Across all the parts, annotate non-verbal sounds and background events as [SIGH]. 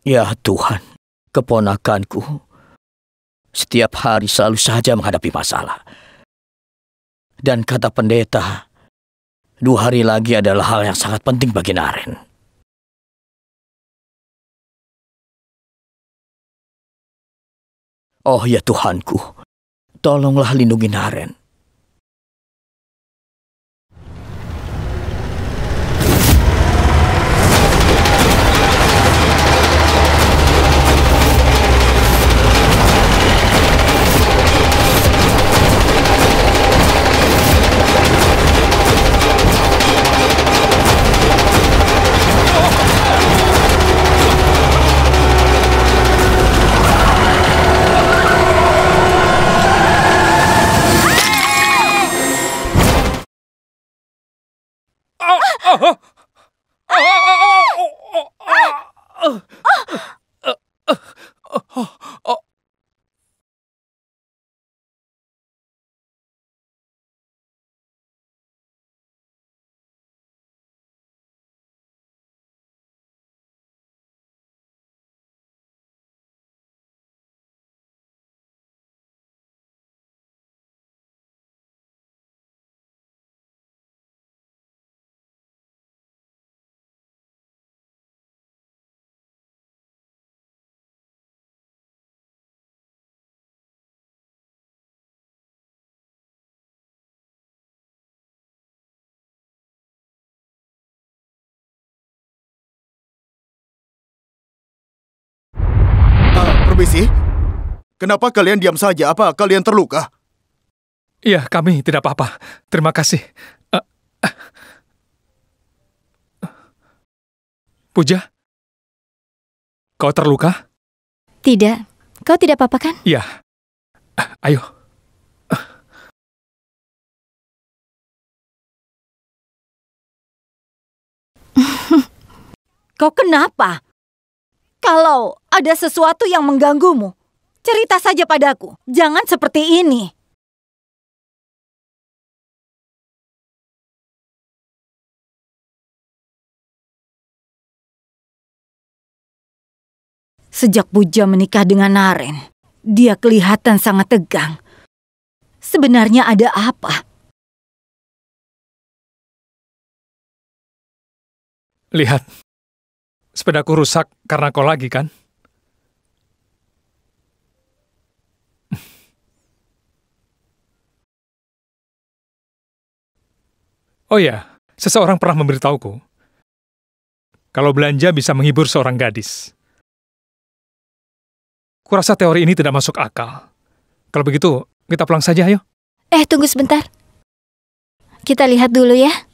Ya Tuhan, keponakanku setiap hari selalu saja menghadapi masalah. Dan kata pendeta, dua hari lagi adalah hal yang sangat penting bagi Naren. Oh ya Tuhanku, tolonglah lindungi Naren. Permisi? Kenapa kalian diam saja? Apa kalian terluka? Ya kami tidak apa-apa. Terima kasih. Eh, eh. Puja, kau terluka? Tidak. Kau tidak apa-apa kan? Ya. ayo. [LAUGHS] Kau kenapa? Kalau ada sesuatu yang mengganggumu, cerita saja padaku. Jangan seperti ini. Sejak Buja menikah dengan Naren, dia kelihatan sangat tegang. Sebenarnya ada apa? Lihat, Sepedaku rusak karena kau lagi kan? Oh ya, seseorang pernah memberitahuku kalau belanja bisa menghibur seorang gadis. Kurasa teori ini tidak masuk akal. Kalau begitu, kita pulang saja, ayo. Eh, tunggu sebentar. Kita lihat dulu ya.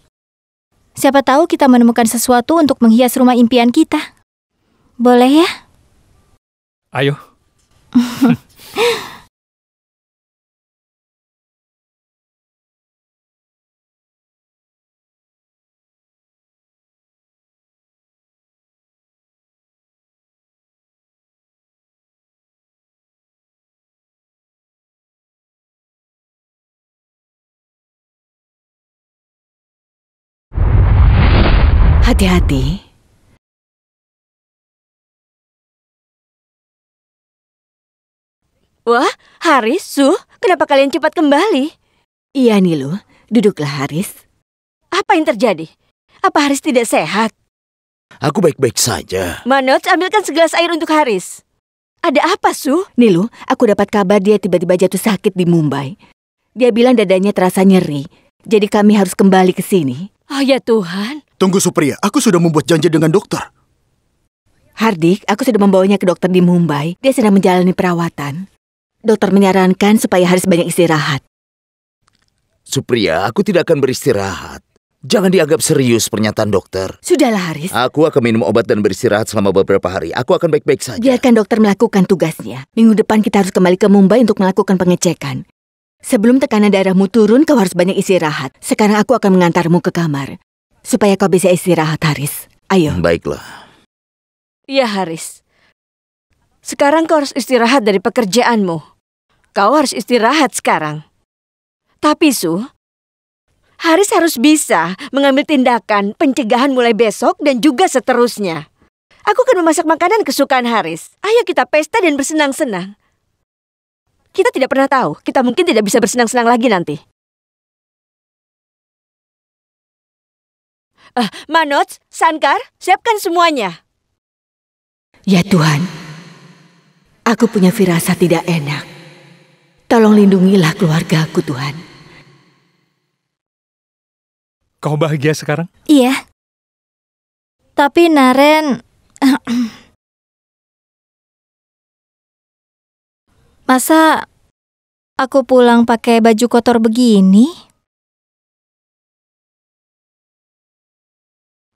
Siapa tahu kita menemukan sesuatu untuk menghias rumah impian kita. Boleh ya? Ayo. [LAUGHS] Hati-hati. Wah, Haris, suh, kenapa kalian cepat kembali? Iya, Nilu. Duduklah, Haris. Apa yang terjadi? Apa Haris tidak sehat? Aku baik-baik saja. Manoj, ambilkan segelas air untuk Haris. Ada apa, Su? Nilu, aku dapat kabar dia tiba-tiba jatuh sakit di Mumbai. Dia bilang dadanya terasa nyeri, jadi kami harus kembali ke sini. Oh ya Tuhan, Tunggu Supriya, aku sudah membuat janji dengan dokter. Hardik, aku sudah membawanya ke dokter di Mumbai. Dia sedang menjalani perawatan. Dokter menyarankan supaya harus banyak istirahat. Supriya, aku tidak akan beristirahat. Jangan dianggap serius pernyataan dokter. Sudahlah, Haris. Aku akan minum obat dan beristirahat selama beberapa hari. Aku akan baik-baik saja. Biarkan dokter melakukan tugasnya. Minggu depan kita harus kembali ke Mumbai untuk melakukan pengecekan. Sebelum tekanan darahmu turun, kau harus banyak istirahat. Sekarang aku akan mengantarmu ke kamar supaya kau bisa istirahat, Haris. Ayo. Baiklah. Ya Haris. Sekarang kau harus istirahat dari pekerjaanmu. Kau harus istirahat sekarang. Tapi, Su, Haris harus bisa mengambil tindakan pencegahan mulai besok dan juga seterusnya. Aku akan memasak makanan kesukaan Haris. Ayo kita pesta dan bersenang-senang. Kita tidak pernah tahu, kita mungkin tidak bisa bersenang-senang lagi nanti. Uh, Manoj, Sankar, siapkan semuanya. Ya Tuhan, aku punya firasat tidak enak. Tolong lindungilah keluarga aku, Tuhan. Kau bahagia sekarang? Iya. Tapi Naren... [CLEARS THROAT] Masa aku pulang pakai baju kotor begini?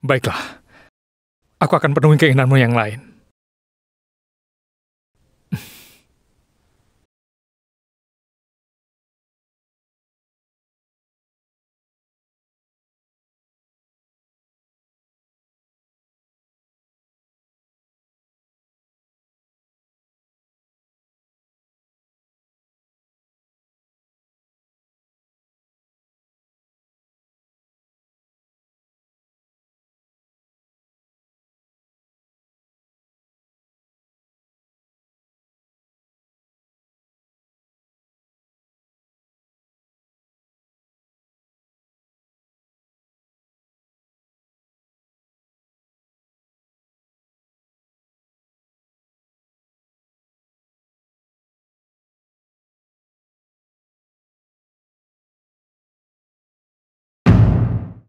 Baiklah, aku akan penuhi keinginanmu yang lain.